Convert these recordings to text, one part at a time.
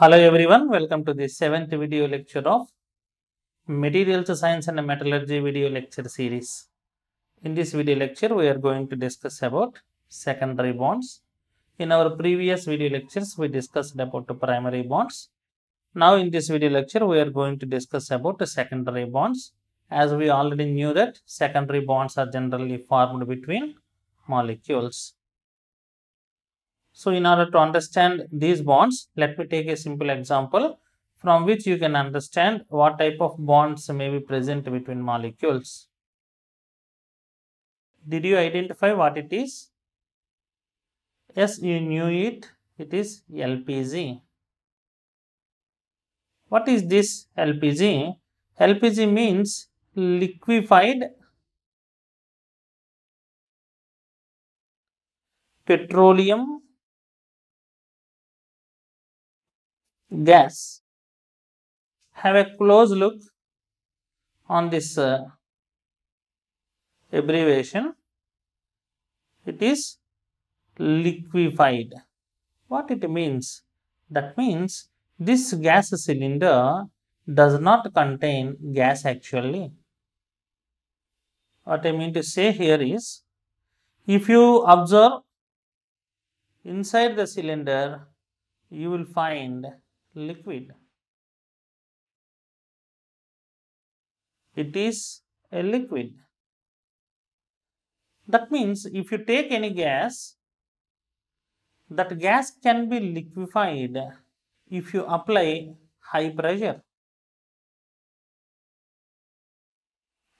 Hello everyone, welcome to the seventh video lecture of Materials Science and Metallurgy video lecture series. In this video lecture, we are going to discuss about secondary bonds. In our previous video lectures, we discussed about primary bonds. Now in this video lecture, we are going to discuss about secondary bonds. As we already knew that secondary bonds are generally formed between molecules. So, in order to understand these bonds, let me take a simple example from which you can understand what type of bonds may be present between molecules. Did you identify what it is? Yes, you knew it. It is LPG. What is this LPG? LPG means liquefied petroleum gas. Have a close look on this uh, abbreviation. It is liquefied. What it means? That means this gas cylinder does not contain gas actually. What I mean to say here is, if you observe inside the cylinder, you will find liquid. It is a liquid. That means if you take any gas, that gas can be liquefied if you apply high pressure.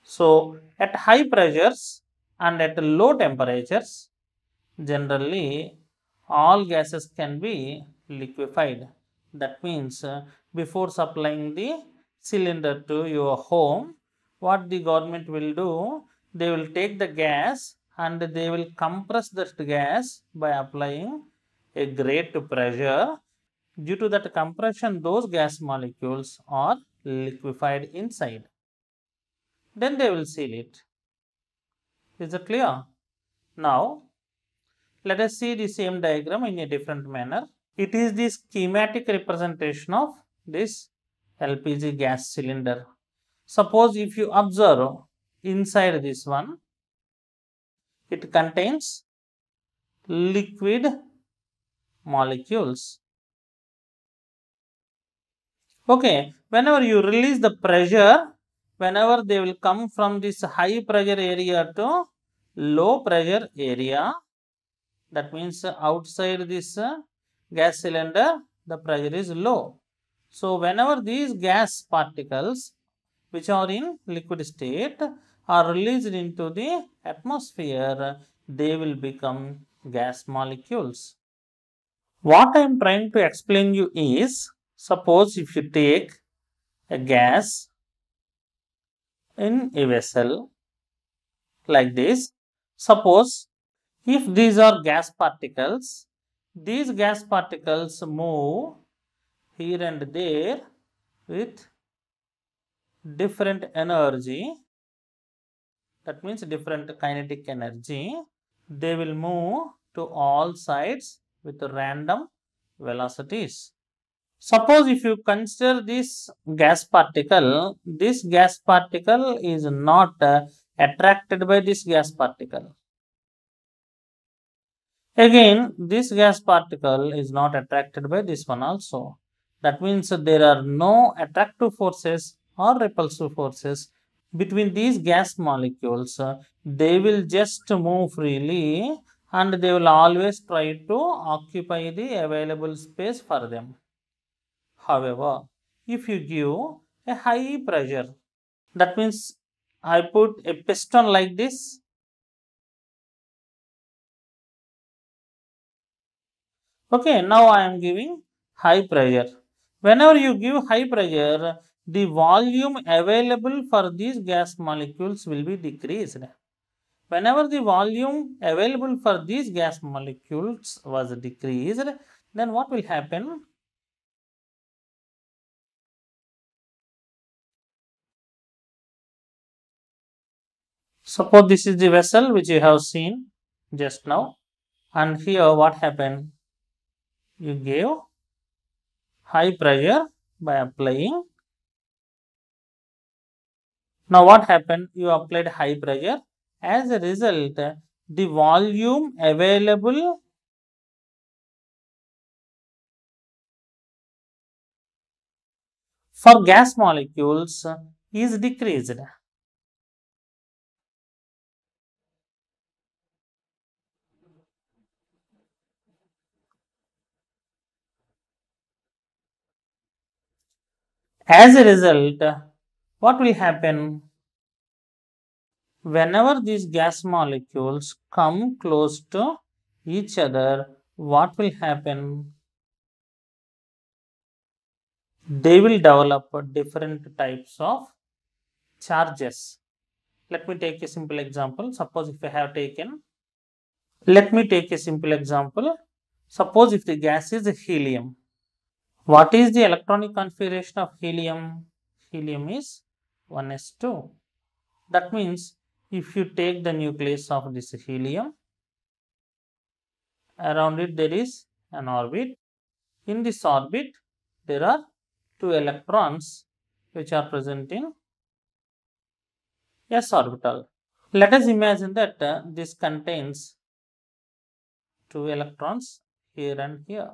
So, at high pressures and at low temperatures, generally all gases can be liquefied. That means uh, before supplying the cylinder to your home, what the government will do, they will take the gas and they will compress that gas by applying a great pressure. Due to that compression, those gas molecules are liquefied inside. Then they will seal it. Is it clear? Now, let us see the same diagram in a different manner. It is the schematic representation of this LPG gas cylinder. Suppose if you observe inside this one, it contains liquid molecules. Okay, whenever you release the pressure, whenever they will come from this high pressure area to low pressure area, that means outside this gas cylinder, the pressure is low. So, whenever these gas particles which are in liquid state are released into the atmosphere, they will become gas molecules. What I am trying to explain you is, suppose if you take a gas in a vessel like this, suppose if these are gas particles these gas particles move here and there with different energy that means different kinetic energy they will move to all sides with random velocities suppose if you consider this gas particle this gas particle is not uh, attracted by this gas particle Again, this gas particle is not attracted by this one also. That means there are no attractive forces or repulsive forces between these gas molecules. They will just move freely and they will always try to occupy the available space for them. However, if you give a high pressure, that means I put a piston like this Okay, now I am giving high pressure. Whenever you give high pressure, the volume available for these gas molecules will be decreased. Whenever the volume available for these gas molecules was decreased, then what will happen? Suppose this is the vessel which you have seen just now and here what happened? you give high pressure by applying. Now what happened? You applied high pressure. As a result, the volume available for gas molecules is decreased. As a result, what will happen? Whenever these gas molecules come close to each other, what will happen? They will develop different types of charges. Let me take a simple example. Suppose if I have taken, let me take a simple example. Suppose if the gas is helium, what is the electronic configuration of helium? Helium is 1s2. That means if you take the nucleus of this helium, around it there is an orbit. In this orbit, there are two electrons which are present in s orbital. Let us imagine that uh, this contains two electrons here and here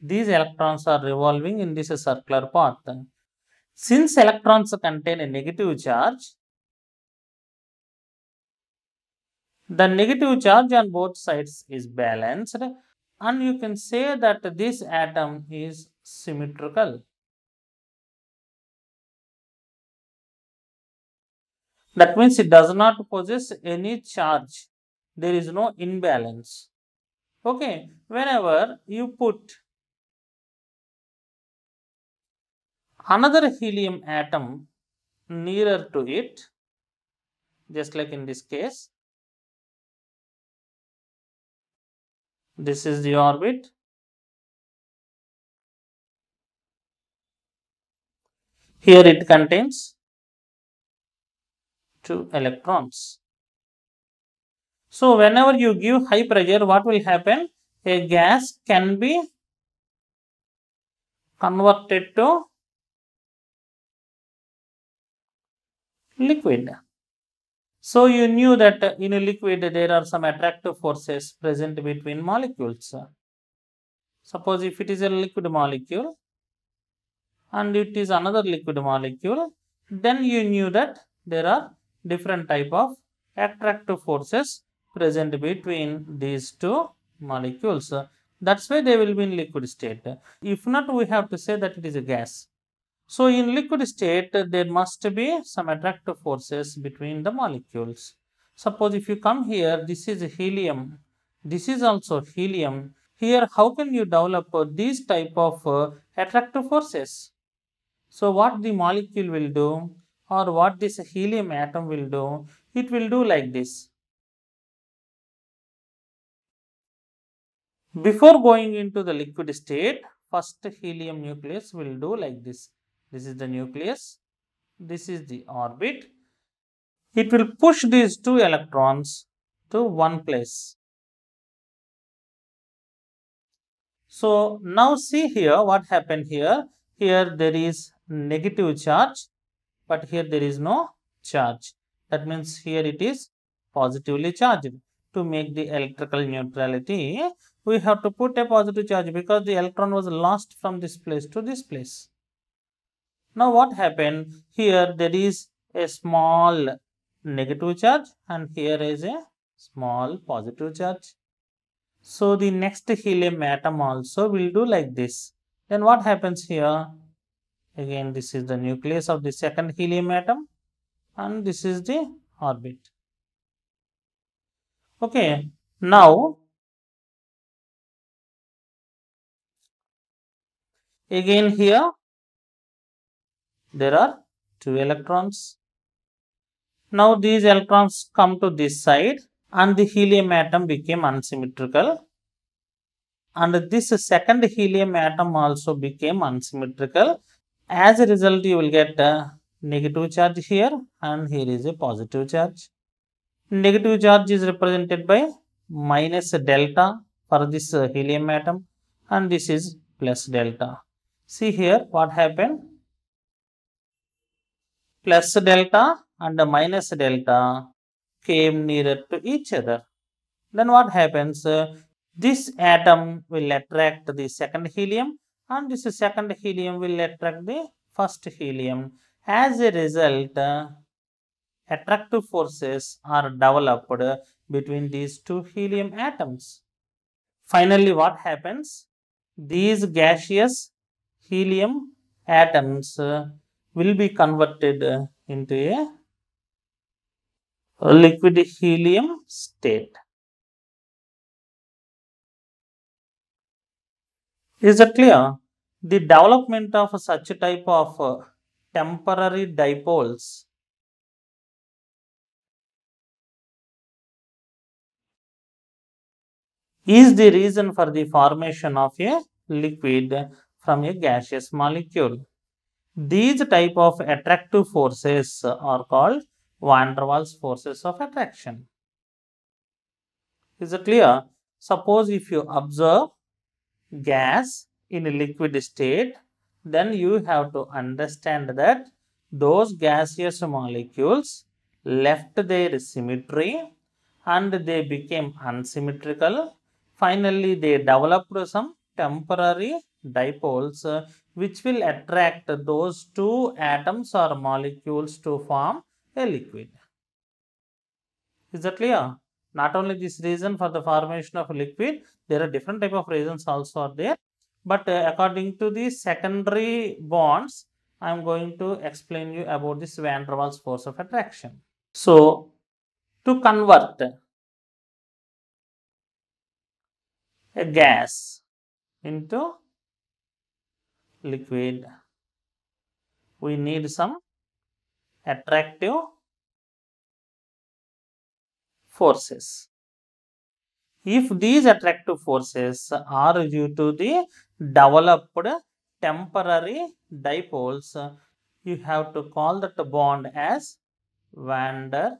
these electrons are revolving in this circular path. Since electrons contain a negative charge, the negative charge on both sides is balanced and you can say that this atom is symmetrical. That means it does not possess any charge. There is no imbalance. Okay, whenever you put another helium atom nearer to it just like in this case. This is the orbit. Here it contains two electrons. So, whenever you give high pressure, what will happen? A gas can be converted to liquid. So you knew that uh, in a liquid there are some attractive forces present between molecules. Suppose if it is a liquid molecule and it is another liquid molecule, then you knew that there are different type of attractive forces present between these two molecules. That's why they will be in liquid state. If not, we have to say that it is a gas. So, in liquid state, there must be some attractive forces between the molecules. Suppose if you come here, this is helium, this is also helium. Here, how can you develop uh, these type of uh, attractive forces? So, what the molecule will do or what this helium atom will do, it will do like this. Before going into the liquid state, first helium nucleus will do like this. This is the nucleus. This is the orbit. It will push these two electrons to one place. So now see here what happened here. Here there is negative charge, but here there is no charge. That means here it is positively charged. To make the electrical neutrality, we have to put a positive charge because the electron was lost from this place to this place. Now what happened here there is a small negative charge and here is a small positive charge. So the next helium atom also will do like this. Then what happens here? Again this is the nucleus of the second helium atom and this is the orbit. Okay. Now again here there are two electrons. Now these electrons come to this side and the helium atom became unsymmetrical and this second helium atom also became unsymmetrical. As a result you will get a negative charge here and here is a positive charge. Negative charge is represented by minus delta for this helium atom and this is plus delta. See here what happened plus delta and minus delta came nearer to each other. Then what happens? This atom will attract the second helium and this second helium will attract the first helium. As a result, attractive forces are developed between these two helium atoms. Finally, what happens? These gaseous helium atoms will be converted uh, into a liquid helium state. Is it clear? The development of such type of uh, temporary dipoles is the reason for the formation of a liquid from a gaseous molecule. These type of attractive forces are called van der Waals forces of attraction. Is it clear? Suppose if you observe gas in a liquid state, then you have to understand that those gaseous molecules left their symmetry and they became unsymmetrical. Finally, they developed some temporary dipoles which will attract those two atoms or molecules to form a liquid. Is that clear? Not only this reason for the formation of liquid, there are different type of reasons also are there. But uh, according to the secondary bonds, I am going to explain you about this van der Waals force of attraction. So, to convert a gas into liquid. We need some attractive forces. If these attractive forces are due to the developed temporary dipoles, you have to call that bond as van der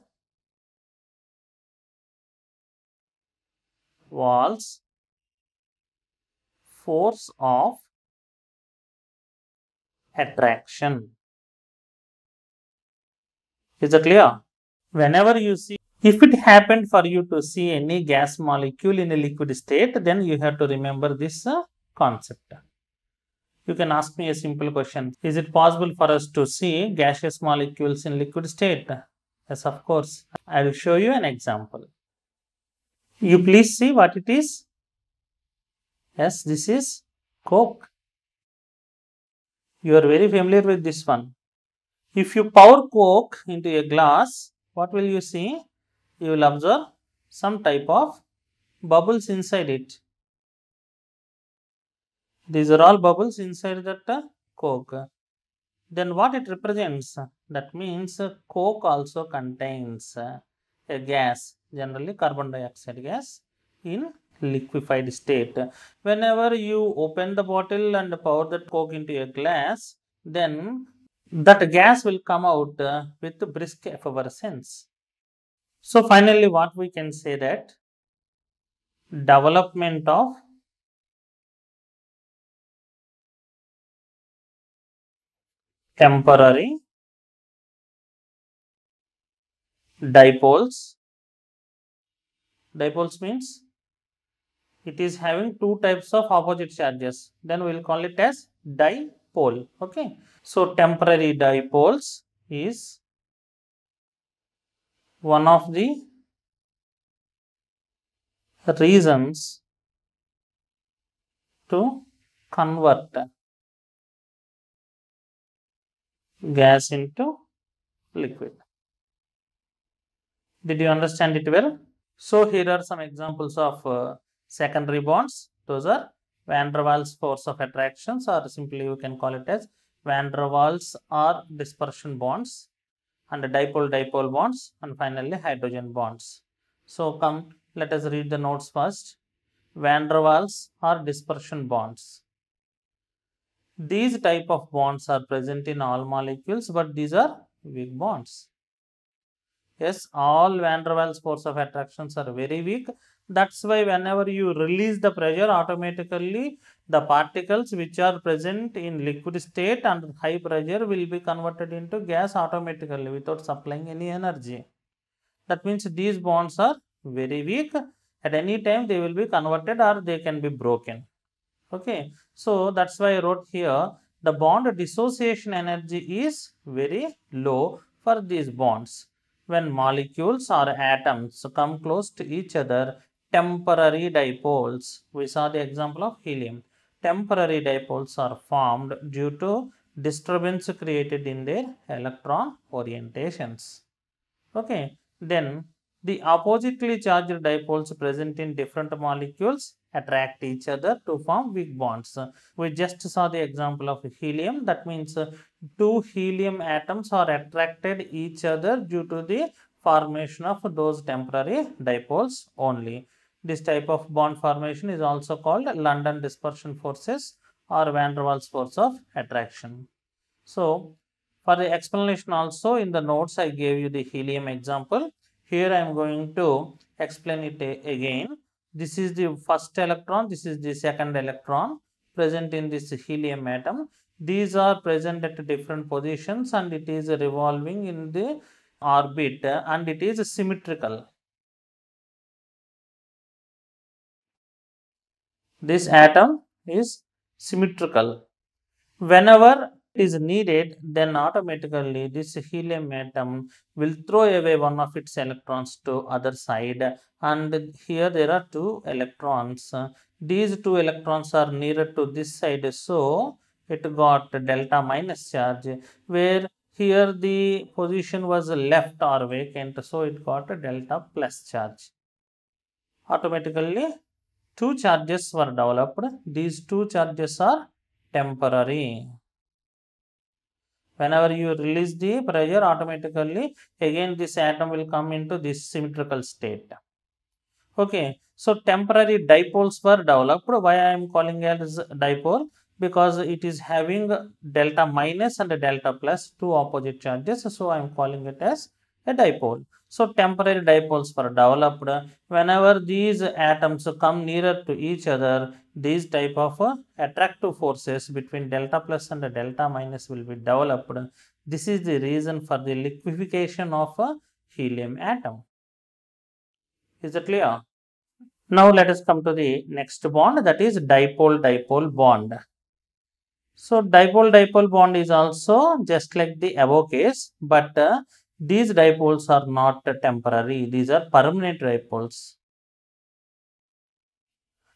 Waals force of attraction. Is it clear? Whenever you see, if it happened for you to see any gas molecule in a liquid state, then you have to remember this uh, concept. You can ask me a simple question. Is it possible for us to see gaseous molecules in liquid state? Yes, of course. I will show you an example. You please see what it is. Yes, this is coke. You are very familiar with this one. If you pour coke into a glass, what will you see? You will observe some type of bubbles inside it. These are all bubbles inside that uh, coke. Then what it represents? That means coke also contains uh, a gas, generally carbon dioxide gas in liquefied state. Whenever you open the bottle and pour that coke into a glass, then that gas will come out uh, with brisk effervescence. So, finally, what we can say that development of temporary dipoles dipoles means it is having two types of opposite charges then we will call it as dipole okay so temporary dipoles is one of the reasons to convert gas into liquid. Did you understand it well? So, here are some examples of uh, secondary bonds. Those are van der Waals force of attractions or simply you can call it as van der Waals or dispersion bonds and dipole-dipole bonds and finally hydrogen bonds. So, come let us read the notes first. Van der Waals or dispersion bonds. These type of bonds are present in all molecules but these are weak bonds. Yes, all van der Waals force of attractions are very weak that's why whenever you release the pressure, automatically the particles which are present in liquid state under high pressure will be converted into gas automatically without supplying any energy. That means these bonds are very weak. At any time they will be converted or they can be broken. Okay. So, that's why I wrote here the bond dissociation energy is very low for these bonds. When molecules or atoms come close to each other, temporary dipoles. We saw the example of helium. Temporary dipoles are formed due to disturbance created in their electron orientations. Okay. Then the oppositely charged dipoles present in different molecules attract each other to form weak bonds. We just saw the example of helium that means two helium atoms are attracted each other due to the formation of those temporary dipoles only. This type of bond formation is also called London dispersion forces or van der Waals force of attraction. So, for the explanation also in the notes I gave you the helium example. Here I am going to explain it again. This is the first electron, this is the second electron present in this helium atom. These are present at different positions and it is revolving in the orbit and it is symmetrical. this atom is symmetrical. Whenever it is needed, then automatically this helium atom will throw away one of its electrons to other side and here there are two electrons. These two electrons are nearer to this side so it got delta minus charge where here the position was left or vacant so it got a delta plus charge. Automatically two charges were developed. These two charges are temporary. Whenever you release the pressure automatically again this atom will come into this symmetrical state. Okay. So, temporary dipoles were developed. Why I am calling it as dipole? Because it is having delta minus and delta plus two opposite charges. So, I am calling it as a dipole. So temporary dipoles were developed. Whenever these atoms come nearer to each other, these type of uh, attractive forces between delta plus and delta minus will be developed. This is the reason for the liquefaction of a helium atom. Is it clear? Now let us come to the next bond that is dipole-dipole bond. So dipole-dipole bond is also just like the above case, but uh, these dipoles are not temporary, these are permanent dipoles.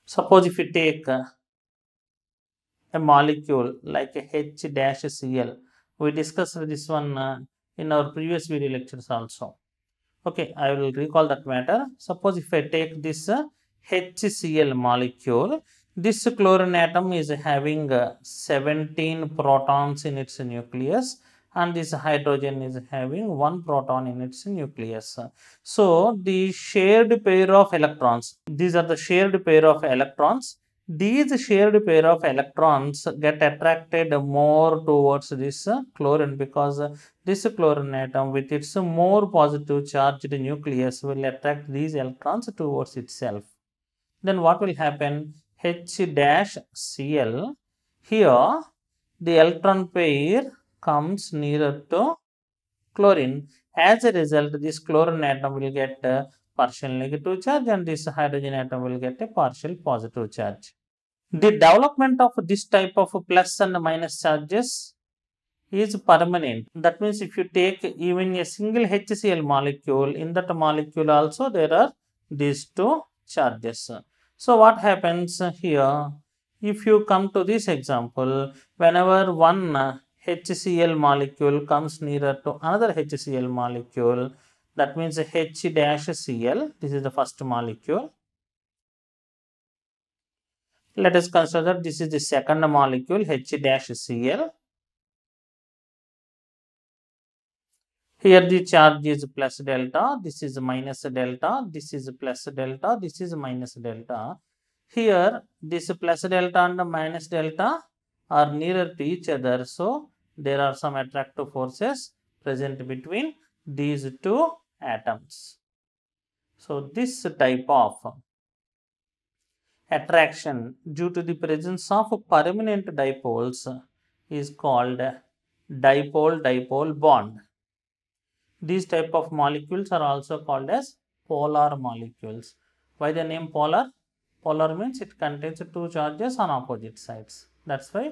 Suppose if you take a molecule like a H dash Cl, we discussed this one uh, in our previous video lectures also. Okay, I will recall that matter. Suppose if I take this uh, HCl molecule, this chlorine atom is having uh, 17 protons in its nucleus and this hydrogen is having one proton in its nucleus. So, the shared pair of electrons, these are the shared pair of electrons. These shared pair of electrons get attracted more towards this chlorine because this chlorine atom with its more positive charged nucleus will attract these electrons towards itself. Then what will happen? H dash Cl here the electron pair comes nearer to chlorine. As a result, this chlorine atom will get a partial negative charge and this hydrogen atom will get a partial positive charge. The development of this type of plus and minus charges is permanent. That means if you take even a single HCl molecule, in that molecule also there are these two charges. So what happens here? If you come to this example, whenever one HCl molecule comes nearer to another HCl molecule. That means H dash Cl. This is the first molecule. Let us consider that this is the second molecule H dash Cl. Here the charge is plus delta, this is minus delta, this is plus delta, this is minus delta. Here this plus delta and minus delta are nearer to each other. So, there are some attractive forces present between these two atoms. So, this type of attraction due to the presence of permanent dipoles is called dipole-dipole bond. These type of molecules are also called as polar molecules. Why the name polar? Polar means it contains two charges on opposite sides. That's why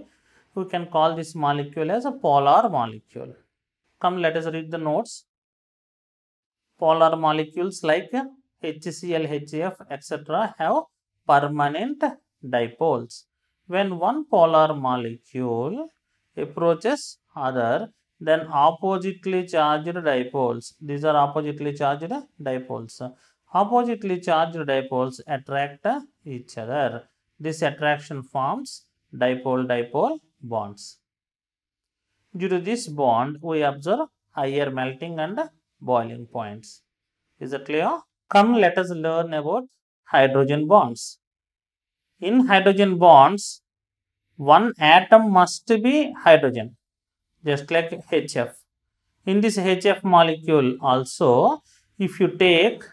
we can call this molecule as a polar molecule. Come let us read the notes. Polar molecules like HCl, HF etc. have permanent dipoles. When one polar molecule approaches other then oppositely charged dipoles. These are oppositely charged dipoles. Oppositely charged dipoles attract each other. This attraction forms dipole-dipole bonds. Due to this bond, we observe higher melting and boiling points. Is it clear? Come, let us learn about hydrogen bonds. In hydrogen bonds, one atom must be hydrogen, just like HF. In this HF molecule also, if you take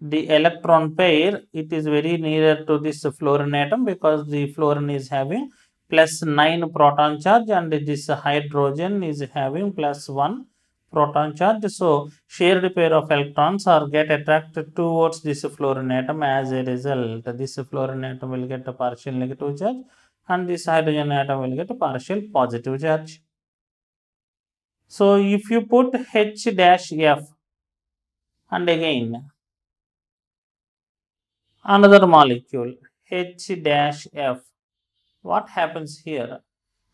the electron pair, it is very nearer to this fluorine atom because the fluorine is having plus 9 proton charge and this hydrogen is having plus 1 proton charge. So, shared pair of electrons are get attracted towards this fluorine atom as a result. This fluorine atom will get a partial negative charge and this hydrogen atom will get a partial positive charge. So, if you put H dash F and again another molecule H dash F what happens here?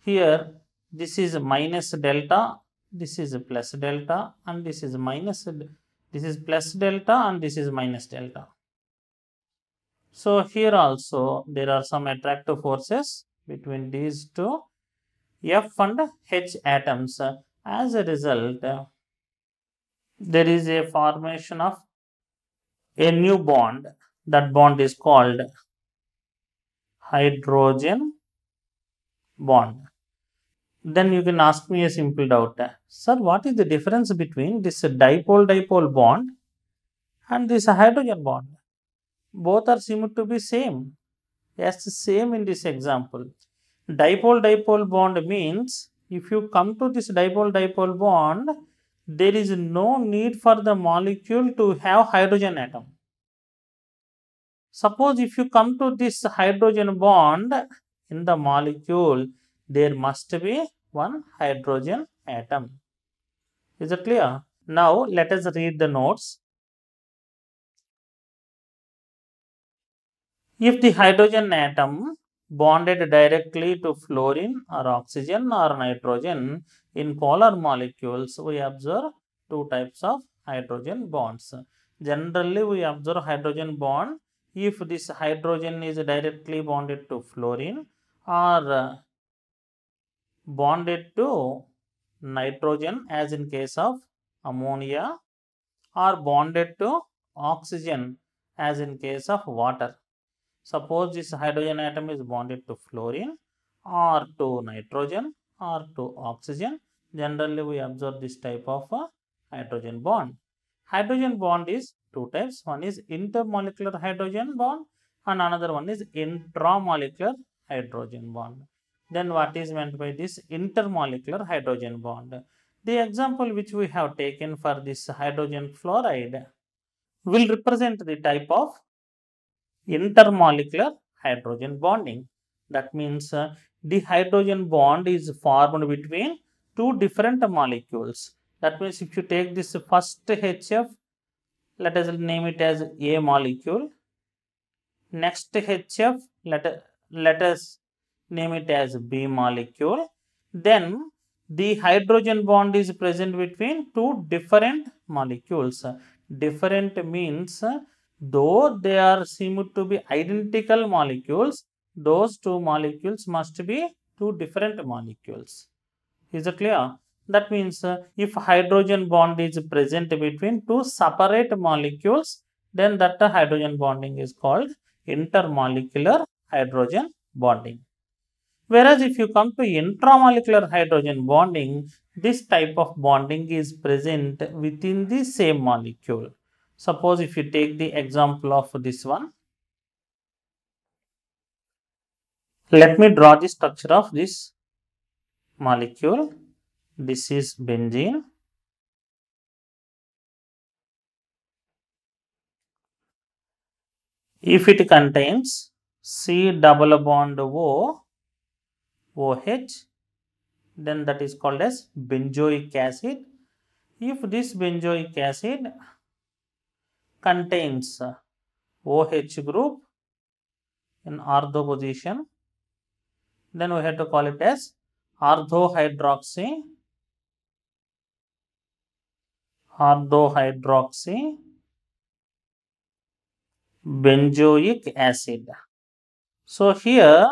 Here, this is minus delta, this is plus delta, and this is minus, this is plus delta, and this is minus delta. So, here also there are some attractive forces between these two F and H atoms. As a result, there is a formation of a new bond. That bond is called hydrogen bond. Then you can ask me a simple doubt. Sir, what is the difference between this dipole-dipole bond and this hydrogen bond? Both are seem to be same. Yes, same in this example. Dipole-dipole bond means if you come to this dipole-dipole bond, there is no need for the molecule to have hydrogen atom Suppose if you come to this hydrogen bond in the molecule, there must be one hydrogen atom. Is it clear? Now, let us read the notes. If the hydrogen atom bonded directly to fluorine or oxygen or nitrogen in polar molecules, we observe two types of hydrogen bonds. Generally, we observe hydrogen bond if this hydrogen is directly bonded to fluorine or uh, bonded to nitrogen as in case of ammonia or bonded to oxygen as in case of water. Suppose this hydrogen atom is bonded to fluorine or to nitrogen or to oxygen. Generally, we observe this type of a uh, hydrogen bond. Hydrogen bond is two types. One is intermolecular hydrogen bond and another one is intramolecular hydrogen bond. Then what is meant by this intermolecular hydrogen bond? The example which we have taken for this hydrogen fluoride will represent the type of intermolecular hydrogen bonding. That means uh, the hydrogen bond is formed between two different molecules. That means if you take this first HF, let us name it as A molecule. Next HF, let, let us name it as B molecule. Then the hydrogen bond is present between two different molecules. Different means though they are seem to be identical molecules, those two molecules must be two different molecules. Is it clear? That means uh, if hydrogen bond is present between two separate molecules, then that uh, hydrogen bonding is called intermolecular hydrogen bonding. Whereas if you come to intramolecular hydrogen bonding, this type of bonding is present within the same molecule. Suppose if you take the example of this one, let me draw the structure of this molecule this is benzene if it contains C double bond O OH then that is called as benzoic acid if this benzoic acid contains OH group in ortho position then we have to call it as orthohydroxy ऑर्थोहाइड्रोक्सी benzoic acid so here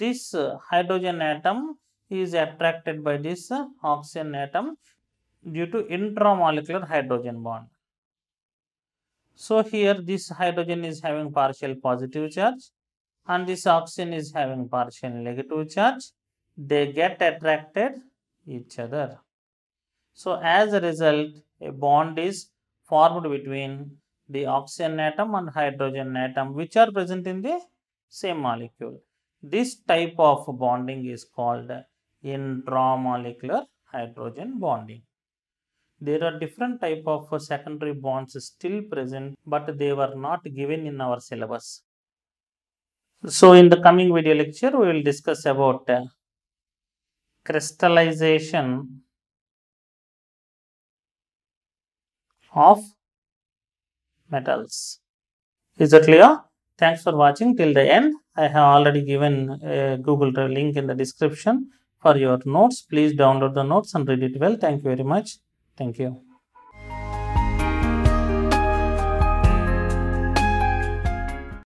this hydrogen atom is attracted by this oxygen atom due to intramolecular hydrogen bond so here this hydrogen is having partial positive charge and this oxygen is having partial negative charge they get attracted each other So, as a result, a bond is formed between the oxygen atom and hydrogen atom which are present in the same molecule. This type of bonding is called intramolecular hydrogen bonding. There are different type of secondary bonds still present but they were not given in our syllabus. So, in the coming video lecture, we will discuss about crystallization of metals. Is that clear? Thanks for watching till the end. I have already given a Google Drive link in the description for your notes. Please download the notes and read it well. Thank you very much. Thank you.